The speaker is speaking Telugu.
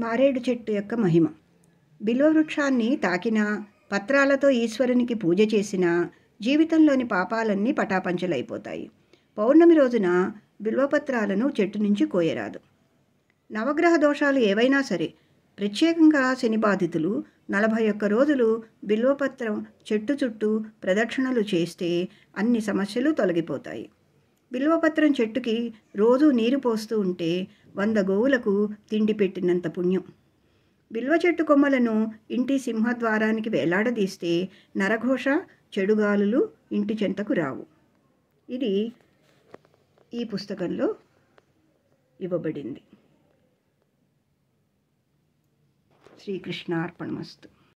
మారేడు చెట్టు యొక్క మహిమ బిల్వవృక్షాన్ని తాకినా పత్రాలతో ఈశ్వరునికి పూజ చేసినా జీవితంలోని పాపాలన్నీ పటాపంచలైపోతాయి పౌర్ణమి రోజున బిల్వపత్రాలను చెట్టు నుంచి కోయరాదు నవగ్రహ దోషాలు ఏవైనా సరే ప్రత్యేకంగా శని బాధితులు నలభై ఒక్క రోజులు బిల్వపత్రం చెట్టు చుట్టూ ప్రదక్షిణలు చేస్తే అన్ని సమస్యలు తొలగిపోతాయి బిల్వపత్రం చెట్టుకి రోజూ నీరు పోస్తూ ఉంటే వంద గోవులకు తిండి పెట్టినంత పుణ్యం బిల్వ చెట్టు కొమ్మలను ఇంటి సింహద్వారానికి వేలాడదీస్తే నరఘోష చెడుగాలులు ఇంటి చెంతకు రావు ఇది ఈ పుస్తకంలో ఇవ్వబడింది శ్రీకృష్ణార్పణమస్తు